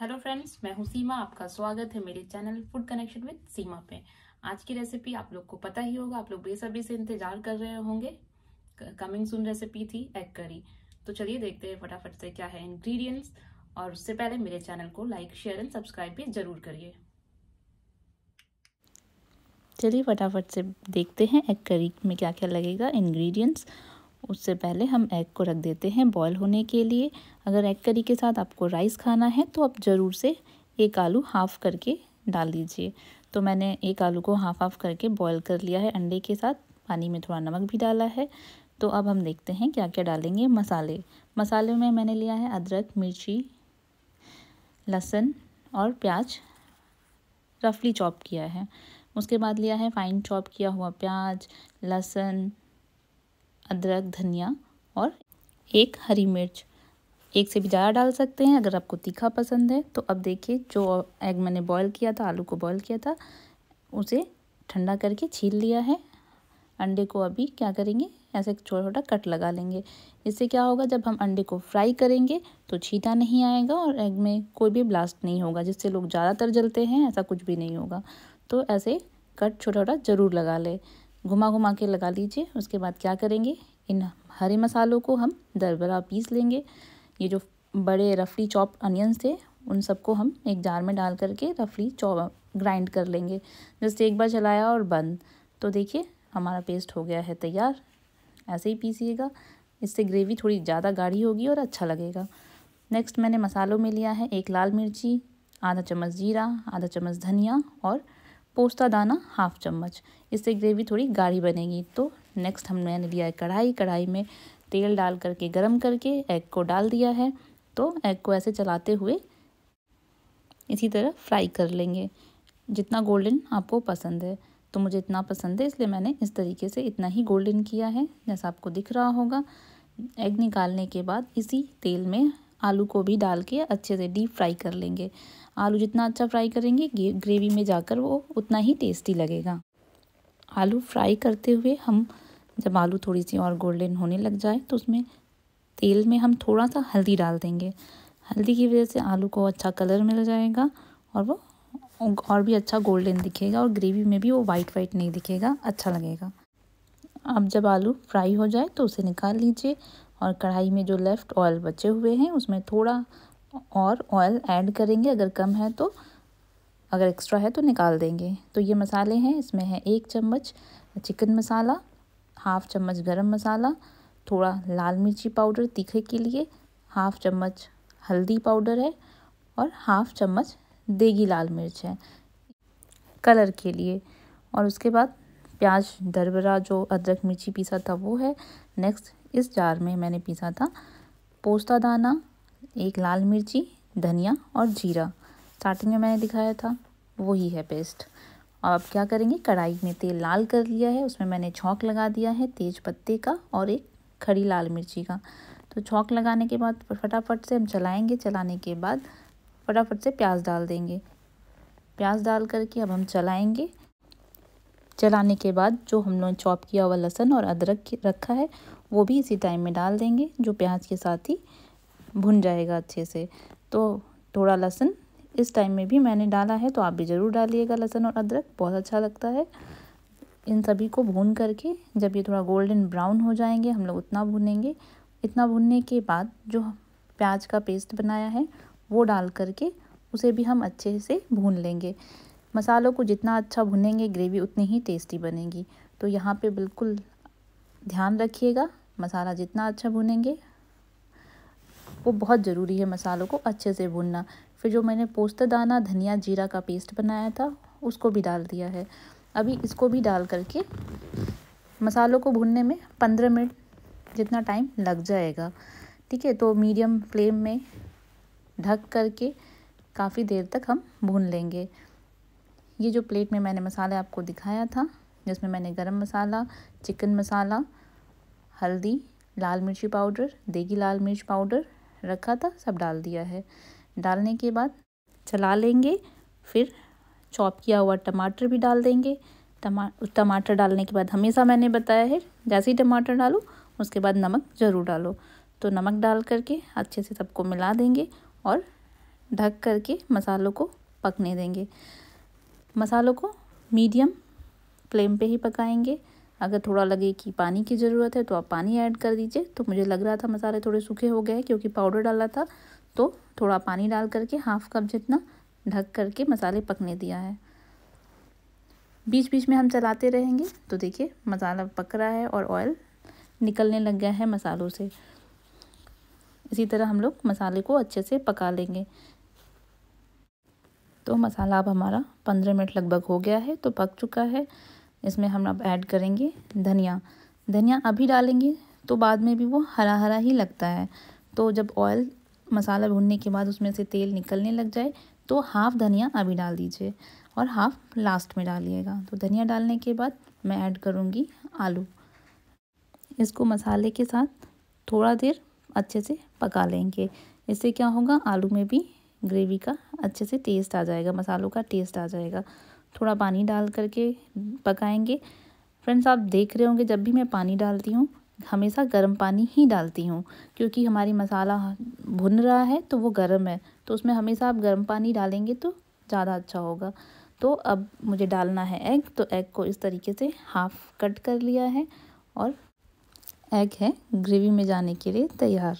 hello friends मैं हूं सीमा आपका स्वागत है मेरे channel food connection with Seema पे आज की रेसिपी आप लोग को पता ही होगा आप लोग बेसब्री से इंतजार कर रहे होंगे कमिंग सुन रेसिपी थी एग करी तो चलिए देखते हैं फटाफट से क्या है इंग्रेडिएंट्स और उससे पहले मेरे चैनल को लाइक शेयर एंड सब्सक्राइब भी जरूर करिए चलिए फटाफट से देखते हैं एग करी में क्या क्या लगेगा इन्ग्रीडियंट्स उससे पहले हम एग को रख देते हैं बॉयल होने के लिए अगर एग करी के साथ आपको राइस खाना है तो आप ज़रूर से एक आलू हाफ़ करके डाल दीजिए तो मैंने एक आलू को हाफ़ हाफ़ करके बॉयल कर लिया है अंडे के साथ पानी में थोड़ा नमक भी डाला है तो अब हम देखते हैं क्या क्या डालेंगे मसाले मसाले में मैंने लिया है अदरक मिर्ची लहसुन और प्याज रफली चॉप किया है उसके बाद लिया है फाइन चॉप किया हुआ प्याज लहसुन अदरक धनिया और एक हरी मिर्च एक से भी ज़्यादा डाल सकते हैं अगर आपको तीखा पसंद है तो अब देखिए जो एग मैंने बॉईल किया था आलू को बॉईल किया था उसे ठंडा करके छील लिया है अंडे को अभी क्या करेंगे ऐसे छोटा छोटा कट लगा लेंगे इससे क्या होगा जब हम अंडे को फ्राई करेंगे तो छीटा नहीं आएगा और एग में कोई भी ब्लास्ट नहीं होगा जिससे लोग ज़्यादातर जलते हैं ऐसा कुछ भी नहीं होगा तो ऐसे कट छोटा छोटा ज़रूर लगा ले घुमा घुमा के लगा लीजिए उसके बाद क्या करेंगे इन हरे मसालों को हम दरबरा पीस लेंगे ये जो बड़े रफली चॉप अनियंस थे उन सबको हम एक जार में डाल करके रफली चॉप ग्राइंड कर लेंगे जस्ट एक बार चलाया और बंद तो देखिए हमारा पेस्ट हो गया है तैयार ऐसे ही पीसीएगा इससे ग्रेवी थोड़ी ज़्यादा गाढ़ी होगी और अच्छा लगेगा नेक्स्ट मैंने मसालों में लिया है एक लाल मिर्ची आधा चम्मच जीरा आधा चम्मच धनिया और पोस्ता दाना हाफ चम्मच इससे ग्रेवी थोड़ी गाढ़ी बनेगी तो नेक्स्ट हमने लिया है कढ़ाई कढ़ाई में तेल डाल करके गरम करके एग को डाल दिया है तो एग को ऐसे चलाते हुए इसी तरह फ्राई कर लेंगे जितना गोल्डन आपको पसंद है तो मुझे इतना पसंद है इसलिए मैंने इस तरीके से इतना ही गोल्डन किया है जैसा आपको दिख रहा होगा एग निकालने के बाद इसी तेल में आलू को भी डाल के अच्छे से डीप फ्राई कर लेंगे आलू जितना अच्छा फ्राई करेंगे ग्रेवी में जाकर वो उतना ही टेस्टी लगेगा आलू फ्राई करते हुए हम जब आलू थोड़ी सी और गोल्डन होने लग जाए तो उसमें तेल में हम थोड़ा सा हल्दी डाल देंगे हल्दी की वजह से आलू को अच्छा कलर मिल जाएगा और वो और भी अच्छा गोल्डन दिखेगा और ग्रेवी में भी वो वाइट वाइट नहीं दिखेगा अच्छा लगेगा अब जब आलू फ्राई हो जाए तो उसे निकाल लीजिए और कढ़ाई में जो लेफ़्ट ऑयल बचे हुए हैं उसमें थोड़ा और ऑयल ऐड करेंगे अगर कम है तो अगर एक्स्ट्रा है तो निकाल देंगे तो ये मसाले हैं इसमें है एक चम्मच चिकन मसाला हाफ़ चम्मच गरम मसाला थोड़ा लाल मिर्ची पाउडर तीखे के लिए हाफ़ चम्मच हल्दी पाउडर है और हाफ़ चम्मच देगी लाल मिर्च है कलर के लिए और उसके बाद प्याज दरबरा जो अदरक मिर्ची पीसा था वो है नेक्स्ट इस जार में मैंने पीसा था पोस्ता दाना एक लाल मिर्ची धनिया और जीरा स्टार्टिंग में मैंने दिखाया था वही है पेस्ट अब क्या करेंगे कढ़ाई में तेल लाल कर लिया है उसमें मैंने छौंक लगा दिया है तेज पत्ते का और एक खड़ी लाल मिर्ची का तो छौंक लगाने के बाद फटाफट से हम चलाएंगे चलाने के बाद फटाफट से प्याज डाल देंगे प्याज डाल करके अब हम चलाएंगे चलाने के बाद जो हम लोग चॉप किया हुआ लहसन और अदरक रखा है वो भी इसी टाइम में डाल देंगे जो प्याज के साथ ही भुन जाएगा अच्छे से तो थोड़ा लहसुन इस टाइम में भी मैंने डाला है तो आप भी ज़रूर डालिएगा लहसुन और अदरक बहुत अच्छा लगता है इन सभी को भून करके जब ये थोड़ा गोल्डन ब्राउन हो जाएंगे हम लोग उतना भूनेंगे इतना भूनने के बाद जो प्याज का पेस्ट बनाया है वो डाल करके उसे भी हम अच्छे से भून लेंगे मसालों को जितना अच्छा भुनेंगे ग्रेवी उतनी ही टेस्टी बनेगी तो यहाँ पे बिल्कुल ध्यान रखिएगा मसाला जितना अच्छा भुनेंगे वो बहुत ज़रूरी है मसालों को अच्छे से भूनना फिर जो मैंने पोस्त दाना धनिया जीरा का पेस्ट बनाया था उसको भी डाल दिया है अभी इसको भी डाल करके मसालों को भूनने में पंद्रह मिनट जितना टाइम लग जाएगा ठीक है तो मीडियम फ्लेम में ढक करके काफ़ी देर तक हम भून लेंगे ये जो प्लेट में मैंने मसाले आपको दिखाया था जिसमें मैंने गरम मसाला चिकन मसाला हल्दी लाल मिर्ची पाउडर देगी लाल मिर्च पाउडर रखा था सब डाल दिया है डालने के बाद चला लेंगे फिर चॉप किया हुआ टमाटर भी डाल देंगे टमा टमाटर डालने के बाद हमेशा मैंने बताया है जैसे ही टमाटर डालो उसके बाद नमक ज़रूर डालो तो नमक डाल करके अच्छे से सबको मिला देंगे और ढक करके मसालों को पकने देंगे मसालों को मीडियम फ्लेम पे ही पकाएंगे अगर थोड़ा लगे कि पानी की ज़रूरत है तो आप पानी ऐड कर दीजिए तो मुझे लग रहा था मसाले थोड़े सूखे हो गए क्योंकि पाउडर डाला था तो थोड़ा पानी डाल करके हाफ कप जितना ढक करके मसाले पकने दिया है बीच बीच में हम चलाते रहेंगे तो देखिए मसाला पक रहा है और ऑयल निकलने लग गया है मसालों से इसी तरह हम लोग मसाले को अच्छे से पका लेंगे तो मसाला अब हमारा पंद्रह मिनट लगभग हो गया है तो पक चुका है इसमें हम अब ऐड करेंगे धनिया धनिया अभी डालेंगे तो बाद में भी वो हरा हरा ही लगता है तो जब ऑयल मसाला भूनने के बाद उसमें से तेल निकलने लग जाए तो हाफ़ धनिया अभी डाल दीजिए और हाफ़ लास्ट में डालिएगा तो धनिया डालने के बाद मैं ऐड करूँगी आलू इसको मसाले के साथ थोड़ा देर अच्छे से पका लेंगे इससे क्या होगा आलू में भी ग्रेवी का अच्छे से टेस्ट आ जाएगा मसालों का टेस्ट आ जाएगा थोड़ा पानी डाल करके पकाएंगे फ्रेंड्स आप देख रहे होंगे जब भी मैं पानी डालती हूँ हमेशा गर्म पानी ही डालती हूँ क्योंकि हमारी मसाला भुन रहा है तो वो गर्म है तो उसमें हमेशा आप गर्म पानी डालेंगे तो ज़्यादा अच्छा होगा तो अब मुझे डालना है एग तो एग को इस तरीके से हाफ कट कर लिया है और एग है ग्रेवी में जाने के लिए तैयार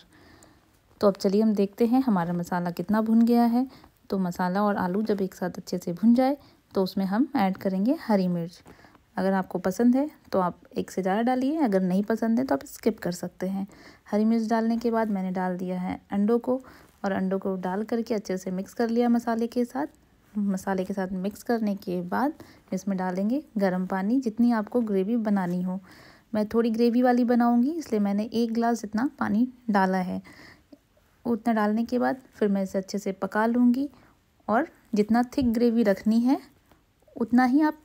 तो अब चलिए हम देखते हैं हमारा मसाला कितना भुन गया है तो मसाला और आलू जब एक साथ अच्छे से भुन जाए तो उसमें हम ऐड करेंगे हरी मिर्च अगर आपको पसंद है तो आप एक से ज़्यादा डालिए अगर नहीं पसंद है तो आप स्किप कर सकते हैं हरी मिर्च डालने के बाद मैंने डाल दिया है अंडों को और अंडों को डाल करके अच्छे से मिक्स कर लिया मसाले के साथ मसाले के साथ मिक्स करने के बाद इसमें डालेंगे गर्म पानी जितनी आपको ग्रेवी बनानी हो मैं थोड़ी ग्रेवी वाली बनाऊँगी इसलिए मैंने एक गिलास जितना पानी डाला है उतना डालने के बाद फिर मैं इसे अच्छे से पका लूँगी और जितना थिक ग्रेवी रखनी है उतना ही आप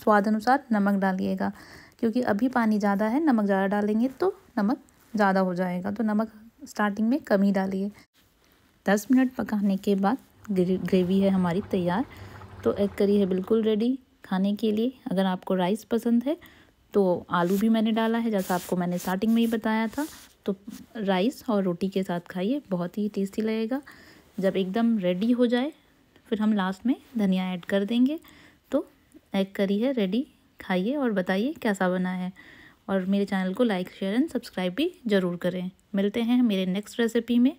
स्वाद अनुसार नमक डालिएगा क्योंकि अभी पानी ज़्यादा है नमक ज़्यादा डालेंगे तो नमक ज़्यादा हो जाएगा तो नमक स्टार्टिंग में कम ही डालिए दस मिनट पकाने के बाद ग्रेवी है हमारी तैयार तो एग करी है बिल्कुल रेडी खाने के लिए अगर आपको राइस पसंद है तो आलू भी मैंने डाला है जैसा आपको मैंने स्टार्टिंग में ही बताया था तो राइस और रोटी के साथ खाइए बहुत ही टेस्टी लगेगा जब एकदम रेडी हो जाए फिर हम लास्ट में धनिया ऐड कर देंगे तो एग करी है रेडी खाइए और बताइए कैसा बना है और मेरे चैनल को लाइक शेयर एंड सब्सक्राइब भी ज़रूर करें मिलते हैं मेरे नेक्स्ट रेसिपी में